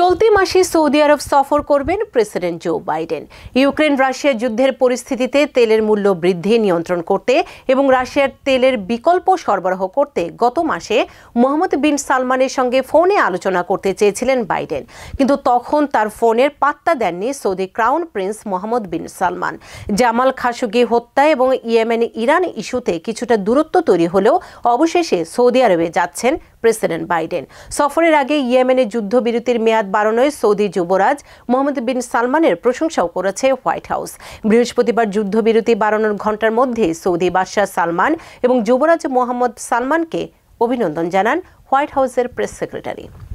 চলতি মাসে সৌদি আরব সফর করবেন president Joe Biden Ukraine Russia যুদ্ধের পরিস্থিতিতে তেলের মূল্য বৃদ্ধি নিয়ন্ত্রণ করতে এবং রাশিয়ার তেলের বিকল্প সরবরাহ করতে গত মাসে মোহাম্মদ বিন সালমানের সঙ্গে ফোনে আলোচনা করতে চেয়েছিলেন বাইডেন কিন্তু তখন তার ফোনের পাত্তা দেননি Saudi crown prince Mohammed bin Salman Jamal Khashoggi হত্যা এবং ইয়েমেন ইরান ইস্যুতে কিছুটা দূরত্ব তৈরি হলেও অবশেষে সৌদি আরবে যাচ্ছেন প্রেসিডেন্ট বাইডেন সফরের আগে ইয়েমেনে যুদ্ধবিরতির মেয়াদ বাড়ানোয় সৌদি যুবরাজ মোহাম্মদ বিন সালমানের প্রশংসাও করেছে হোয়াইট হাউস বৃহস্পতিবার যুদ্ধবিরতি বাড়ানোর ঘণ্টার মধ্যে সৌদি বাদশাহ সালমান এবং যুবরাজ মোহাম্মদ সালমানকে অভিনন্দন জানান হোয়াইট হাউসের প্রেস সেক্রেটারি